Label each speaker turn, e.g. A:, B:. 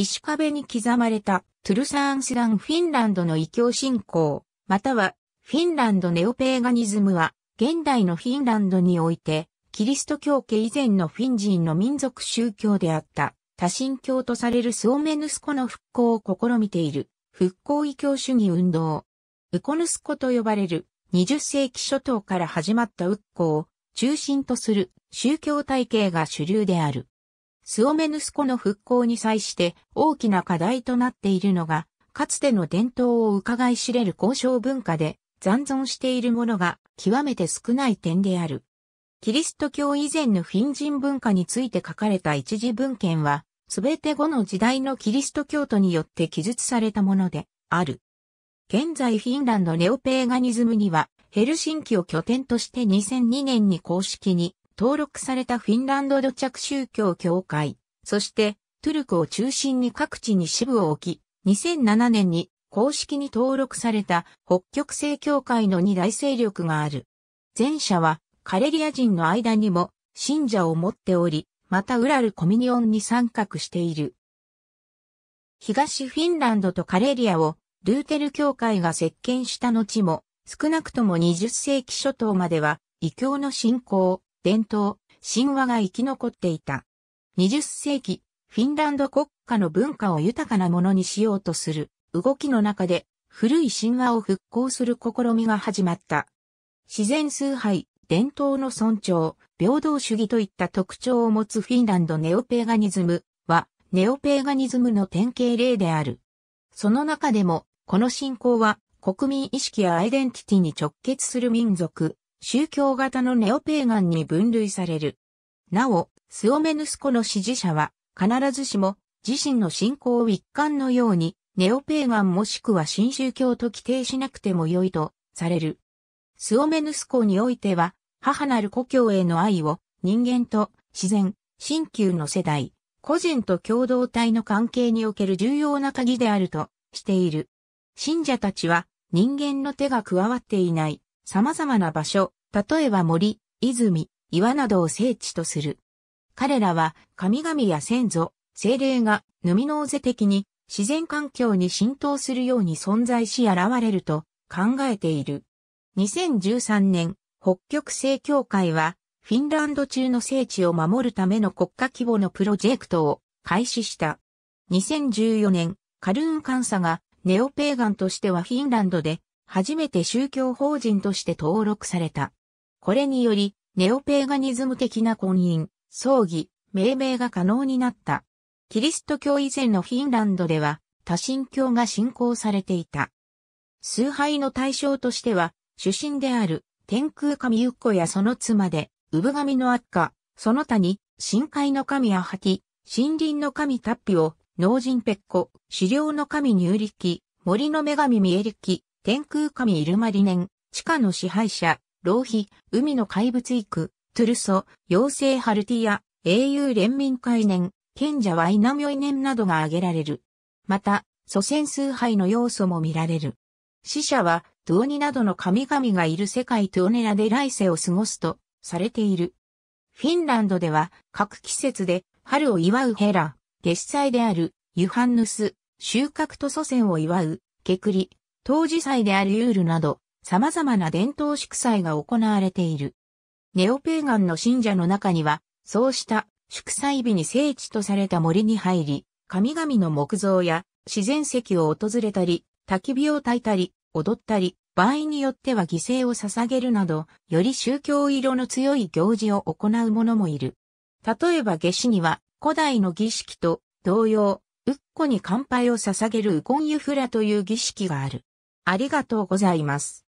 A: 石壁に刻まれたトゥルサーンスランフィンランドの異教信仰、またはフィンランドネオペーガニズムは現代のフィンランドにおいてキリスト教家以前のフィン人の民族宗教であった多神教とされるスオメヌスコの復興を試みている復興異教主義運動。ウコヌスコと呼ばれる20世紀初頭から始まったウッコを中心とする宗教体系が主流である。スオメヌスコの復興に際して大きな課題となっているのが、かつての伝統を伺い知れる交渉文化で残存しているものが極めて少ない点である。キリスト教以前のフィン人文化について書かれた一時文献は、すべて後の時代のキリスト教徒によって記述されたものである。現在フィンランドネオペーガニズムには、ヘルシンキを拠点として2002年に公式に登録されたフィンランド土着宗教協会、そしてトゥルクを中心に各地に支部を置き、2007年に公式に登録された北極星協会の2大勢力がある。前者はカレリア人の間にも信者を持っており、またウラルコミニオンに参画している。東フィンランドとカレリアをルーテル教会が席巻した後も、少なくとも20世紀初頭までは異教の信仰、伝統、神話が生き残っていた。20世紀、フィンランド国家の文化を豊かなものにしようとする動きの中で古い神話を復興する試みが始まった。自然崇拝、伝統の尊重、平等主義といった特徴を持つフィンランドネオペーガニズムはネオペーガニズムの典型例である。その中でもこの信仰は国民意識やアイデンティティに直結する民族、宗教型のネオペーガンに分類される。なお、スオメヌスコの支持者は、必ずしも、自身の信仰を一貫のように、ネオペーガンもしくは新宗教と規定しなくても良いと、される。スオメヌスコにおいては、母なる故郷への愛を、人間と自然、新旧の世代、個人と共同体の関係における重要な鍵であるとしている。信者たちは人間の手が加わっていない様々な場所、例えば森、泉、岩などを聖地とする。彼らは神々や先祖、精霊がヌミノーゼ的に自然環境に浸透するように存在し現れると考えている。2013年、北極星協会はフィンランド中の聖地を守るための国家規模のプロジェクトを開始した。2014年、カルーン監査がネオペーガンとしてはフィンランドで初めて宗教法人として登録された。これにより、ネオペーガニズム的な婚姻、葬儀、命名が可能になった。キリスト教以前のフィンランドでは、多神教が信仰されていた。崇拝の対象としては、主神である天空神ユッコやその妻で、産神の悪化、その他に、深海の神アハティ、森林の神タッピオ、農人ペッコ、狩猟の神ニューリキ、森の女神ミエリキ、天空神イルマリネン、地下の支配者、浪費、海の怪物イク、トゥルソ、妖精ハルティア、英雄連民会年、賢者はイナミョイ年などが挙げられる。また、祖先崇拝の要素も見られる。死者は、トゥオニなどの神々がいる世界トゥオネラで来世を過ごすと、されている。フィンランドでは、各季節で、春を祝うヘラ、月祭である、ユハンヌス、収穫と祖先を祝う、ケクリ、当時祭であるユールなど、様々な伝統祝祭が行われている。ネオペーガンの信者の中には、そうした祝祭日に聖地とされた森に入り、神々の木像や自然石を訪れたり、焚き火を焚いたり、踊ったり、場合によっては犠牲を捧げるなど、より宗教色の強い行事を行う者もいる。例えば夏至には、古代の儀式と同様、ウッコに乾杯を捧げるウコンユフラという儀式がある。ありがとうございます。